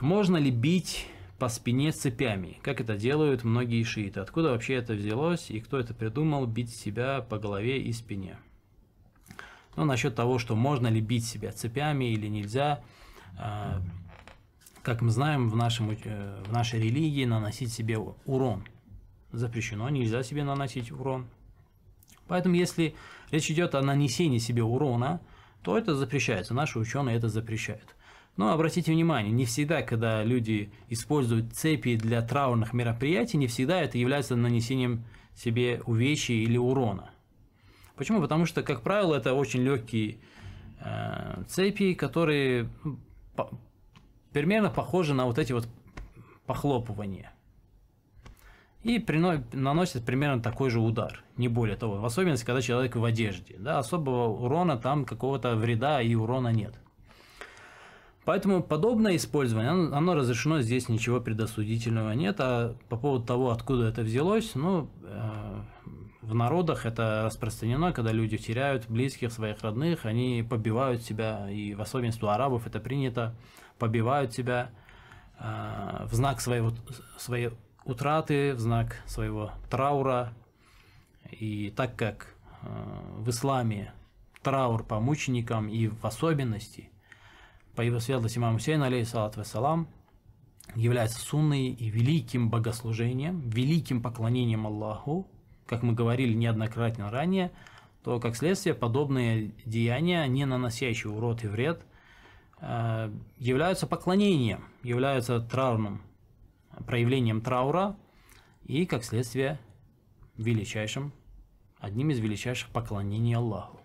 Можно ли бить по спине цепями, как это делают многие шииты? Откуда вообще это взялось и кто это придумал бить себя по голове и спине? Ну, насчет того, что можно ли бить себя цепями или нельзя, а, как мы знаем, в, нашем, э, в нашей религии наносить себе урон запрещено, нельзя себе наносить урон. Поэтому, если речь идет о нанесении себе урона, то это запрещается, наши ученые это запрещают. Но обратите внимание, не всегда, когда люди используют цепи для траурных мероприятий, не всегда это является нанесением себе увечий или урона. Почему? Потому что, как правило, это очень легкие э, цепи, которые ну, примерно похожи на вот эти вот похлопывания. И наносят примерно такой же удар, не более того. В особенности, когда человек в одежде. Да, особого урона там какого-то вреда и урона нет. Поэтому подобное использование, оно, оно разрешено, здесь ничего предосудительного нет. А по поводу того, откуда это взялось, ну, э, в народах это распространено, когда люди теряют близких, своих родных, они побивают себя, и в особенности у арабов это принято, побивают себя э, в знак своего, своей утраты, в знак своего траура. И так как э, в исламе траур по мученикам и в особенности – по его светлости имам Хусейн, алейхиссалат вассалам, является сунной и великим богослужением, великим поклонением Аллаху, как мы говорили неоднократно ранее, то, как следствие, подобные деяния, не наносящие урод и вред, э, являются поклонением, являются траурным проявлением траура и, как следствие, величайшим, одним из величайших поклонений Аллаху.